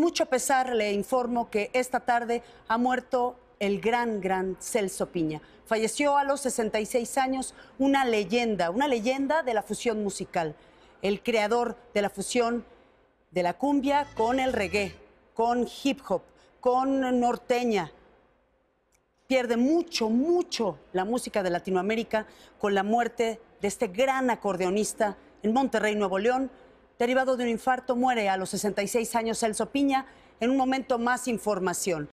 Mucho pesar le informo que esta tarde ha muerto el gran, gran Celso Piña. Falleció a los 66 años una leyenda, una leyenda de la fusión musical, el creador de la fusión de la cumbia con el reggae, con hip hop, con norteña. Pierde mucho, mucho la música de Latinoamérica con la muerte de este gran acordeonista en Monterrey, Nuevo León, derivado de un infarto, muere a los 66 años Celso Piña. En un momento más información.